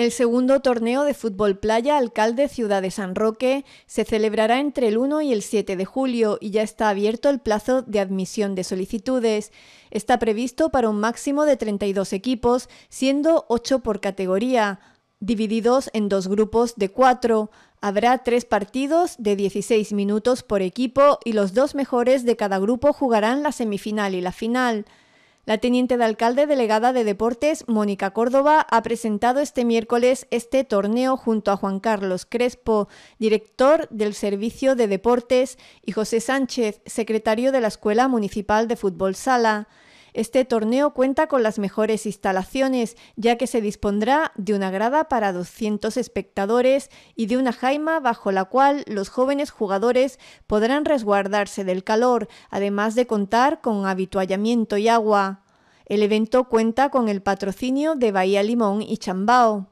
El segundo torneo de fútbol playa Alcalde Ciudad de San Roque se celebrará entre el 1 y el 7 de julio y ya está abierto el plazo de admisión de solicitudes. Está previsto para un máximo de 32 equipos, siendo 8 por categoría, divididos en dos grupos de 4. Habrá tres partidos de 16 minutos por equipo y los dos mejores de cada grupo jugarán la semifinal y la final. La teniente de alcalde delegada de Deportes, Mónica Córdoba, ha presentado este miércoles este torneo junto a Juan Carlos Crespo, director del Servicio de Deportes, y José Sánchez, secretario de la Escuela Municipal de Fútbol Sala. Este torneo cuenta con las mejores instalaciones, ya que se dispondrá de una grada para 200 espectadores y de una jaima bajo la cual los jóvenes jugadores podrán resguardarse del calor, además de contar con habituallamiento y agua. El evento cuenta con el patrocinio de Bahía Limón y Chambao.